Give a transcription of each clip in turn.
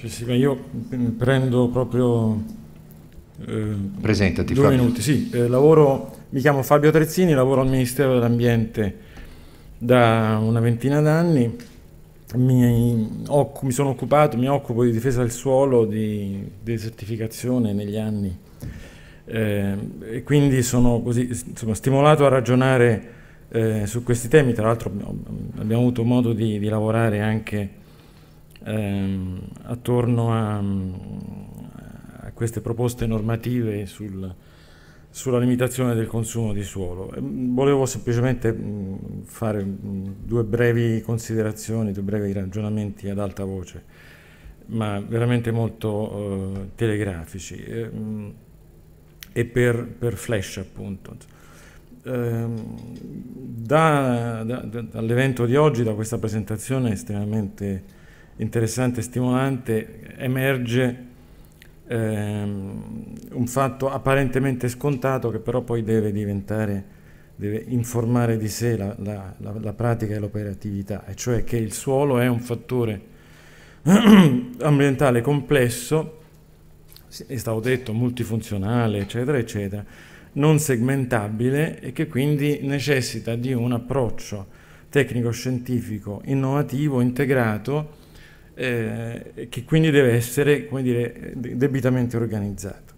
Cioè, sì, ma io prendo proprio eh, Presentati, due Fabio. minuti. Sì, eh, lavoro, mi chiamo Fabio Trezzini, lavoro al Ministero dell'Ambiente da una ventina d'anni. Mi, occu- mi, sono occupato, mi occupo di difesa del suolo, di desertificazione negli anni eh, e quindi sono così, insomma, stimolato a ragionare eh, su questi temi. Tra l'altro abbiamo avuto modo di, di lavorare anche ehm, attorno a, a, queste proposte normative sul, sulla limitazione del consumo di suolo. Ehm, volevo semplicemente fare due brevi considerazioni, due brevi ragionamenti ad alta voce, ma veramente molto eh, telegrafici ehm, e per, per, flash appunto. Ehm, da, da, dall'evento di oggi, da questa presentazione estremamente interessante e stimolante, emerge ehm, un fatto apparentemente scontato che però poi deve diventare, deve informare di sé la, la, la, la pratica e l'operatività, e cioè che il suolo è un fattore ambientale complesso, è stato detto multifunzionale, eccetera, eccetera, non segmentabile e che quindi necessita di un approccio tecnico-scientifico innovativo, integrato, eh, che quindi deve essere dire, debitamente organizzato.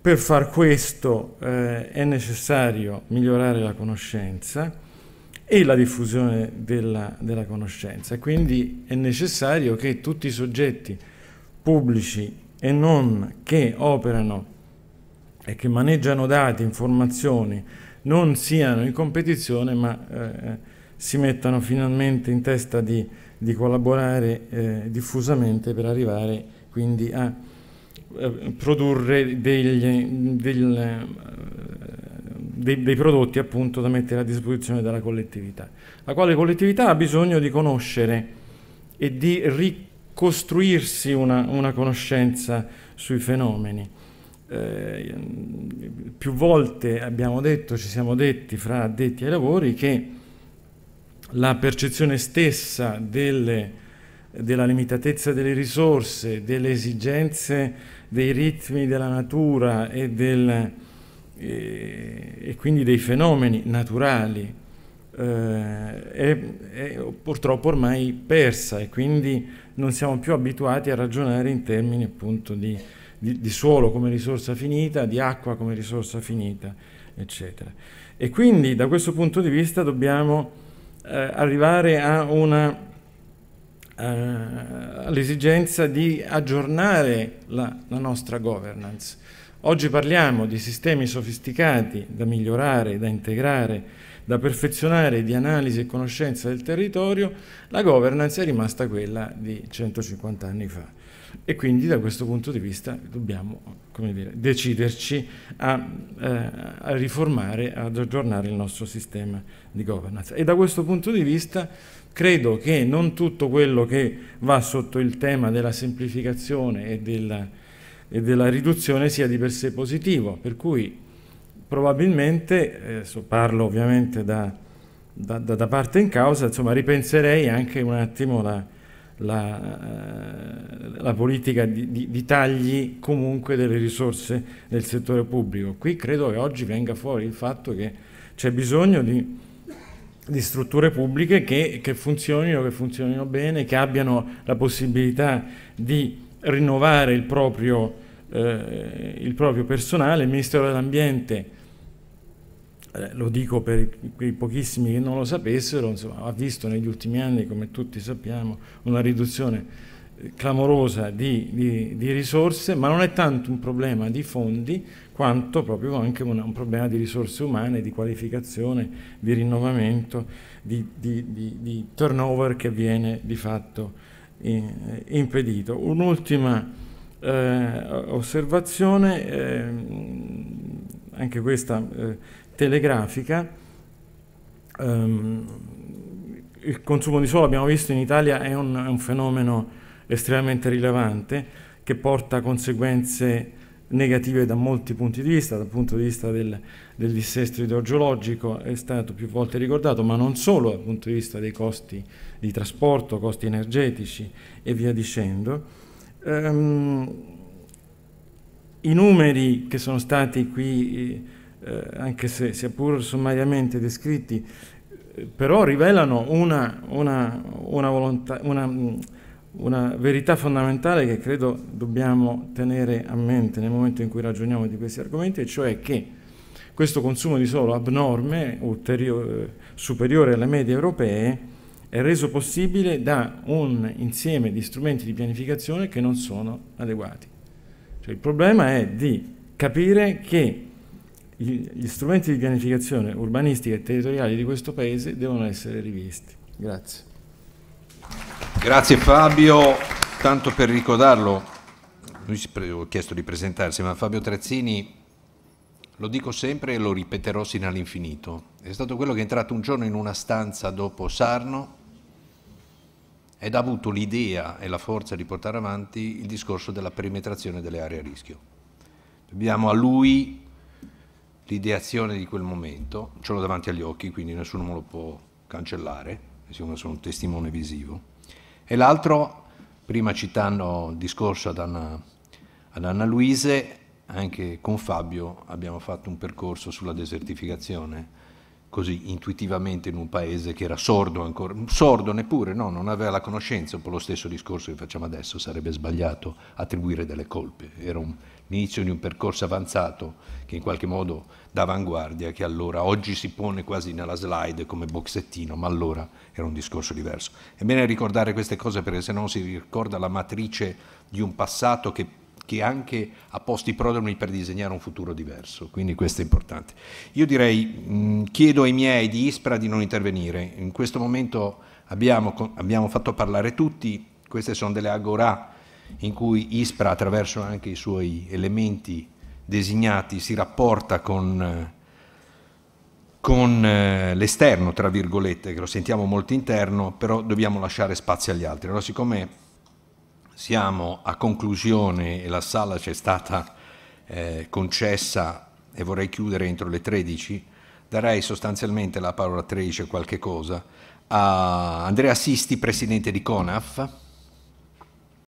Per far questo eh, è necessario migliorare la conoscenza e la diffusione della, della conoscenza, quindi è necessario che tutti i soggetti pubblici e non che operano e che maneggiano dati, informazioni, non siano in competizione, ma eh, si mettano finalmente in testa di, di collaborare eh, diffusamente per arrivare quindi a eh, produrre degli, del, eh, dei, dei, prodotti appunto da mettere a disposizione della collettività, la quale collettività ha bisogno di conoscere e di ricostruirsi una, una conoscenza sui fenomeni. Eh, più volte abbiamo detto, ci siamo detti fra addetti ai lavori, che la percezione stessa delle, della limitatezza delle risorse, delle esigenze dei ritmi della natura e, del, e, eh, e quindi dei fenomeni naturali eh, è, è purtroppo ormai persa e quindi non siamo più abituati a ragionare in termini appunto di, di, di suolo come risorsa finita, di acqua come risorsa finita, eccetera. E quindi da questo punto di vista dobbiamo eh, arrivare una, uh, all'esigenza di aggiornare la, la nostra governance. Oggi parliamo di sistemi sofisticati da migliorare, da integrare, da perfezionare di analisi e conoscenza del territorio, la governance è rimasta quella di 150 anni fa. E quindi da questo punto di vista dobbiamo dire, deciderci a, eh, a riformare, ad aggiornare il nostro sistema di governance. E da questo punto di vista credo che non tutto quello che va sotto il tema della semplificazione e della, e della riduzione sia di per sé positivo, per cui probabilmente, adesso eh, parlo ovviamente da, da, da, parte in causa, insomma ripenserei anche un attimo la, la, eh, la politica di, di, di, tagli comunque delle risorse del settore pubblico. Qui credo che oggi venga fuori il fatto che c'è bisogno di, di strutture pubbliche che, che funzionino, che funzionino bene, che abbiano la possibilità di rinnovare il proprio, eh, il proprio personale. Il Ministero dell'Ambiente eh, lo dico per quei pochissimi che non lo sapessero, insomma, ha visto negli ultimi anni, come tutti sappiamo, una riduzione eh, clamorosa di, di, di, risorse, ma non è tanto un problema di fondi quanto proprio anche un, un problema di risorse umane, di qualificazione, di rinnovamento, di, di turnover che viene di fatto eh, impedito. Un'ultima eh, osservazione, eh, anche questa eh, telegrafica. Um, il consumo di suolo, abbiamo visto in Italia, è un, è un fenomeno estremamente rilevante che porta conseguenze negative da molti punti di vista, dal punto di vista del, del dissesto idrogeologico è stato più volte ricordato, ma non solo dal punto di vista dei costi di trasporto, costi energetici e via dicendo. Um, I numeri che sono stati qui eh, eh, anche se sia pur sommariamente descritti, però rivelano una, una, una, volontà, una, verità fondamentale che credo dobbiamo tenere a mente nel momento in cui ragioniamo di questi argomenti, e cioè che questo consumo di suolo abnorme, superiore alle medie europee, è reso possibile da un insieme di strumenti di pianificazione che non sono adeguati. Cioè, il problema è di capire che gli, gli strumenti di pianificazione urbanistica e territoriale di questo Paese devono essere rivisti. Grazie. Grazie Fabio, tanto per ricordarlo, lui ho chiesto di presentarsi, ma Fabio Trezzini, lo dico sempre e lo ripeterò sino all'infinito, è stato quello che è entrato un giorno in una stanza dopo Sarno ed ha avuto l'idea e la forza di portare avanti il discorso della perimetrazione delle aree a rischio. Dobbiamo a lui l'ideazione di quel momento, ce l'ho davanti agli occhi, quindi nessuno me lo può cancellare, siccome sono un testimone visivo. E l'altro, prima citando il discorso ad Anna, ad Anna Luise, anche con Fabio abbiamo fatto un percorso sulla desertificazione così intuitivamente in un paese che era sordo ancora, sordo neppure, no, non aveva la conoscenza, un po' lo stesso discorso che facciamo adesso, sarebbe sbagliato attribuire delle colpe, era l'inizio di un percorso avanzato che in qualche modo d'avanguardia, che allora oggi si pone quasi nella slide come boxettino, ma allora era un discorso diverso. È bene ricordare queste cose perché se no si ricorda la matrice di un passato che che anche ha posto i prodromi per disegnare un futuro diverso, quindi questo è importante. Io direi, mh, mm, chiedo ai miei di Ispra di non intervenire, in questo momento abbiamo, abbiamo fatto parlare tutti, queste sono delle agora in cui Ispra attraverso anche i suoi elementi designati si rapporta con, con eh, l'esterno, tra virgolette, che lo sentiamo molto interno, però dobbiamo lasciare spazio agli altri. Allora siccome siamo a conclusione e la sala ci è stata eh, concessa e vorrei chiudere entro le 13, darei sostanzialmente la parola a 13 qualche cosa a Andrea Sisti, presidente di CONAF